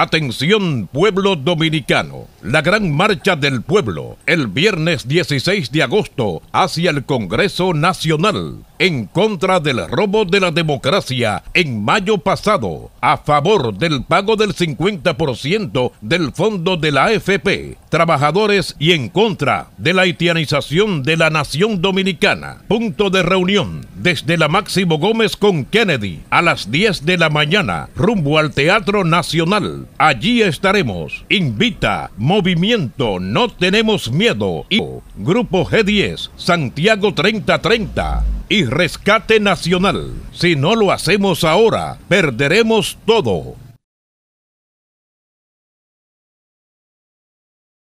Atención pueblo dominicano, la gran marcha del pueblo el viernes 16 de agosto hacia el Congreso Nacional en contra del robo de la democracia en mayo pasado, a favor del pago del 50% del fondo de la AFP, trabajadores y en contra de la haitianización de la nación dominicana. Punto de reunión desde la Máximo Gómez con Kennedy a las 10 de la mañana, rumbo al Teatro Nacional. Allí estaremos. Invita Movimiento No Tenemos Miedo y Grupo G10 Santiago 3030 y rescate nacional. Si no lo hacemos ahora, perderemos todo.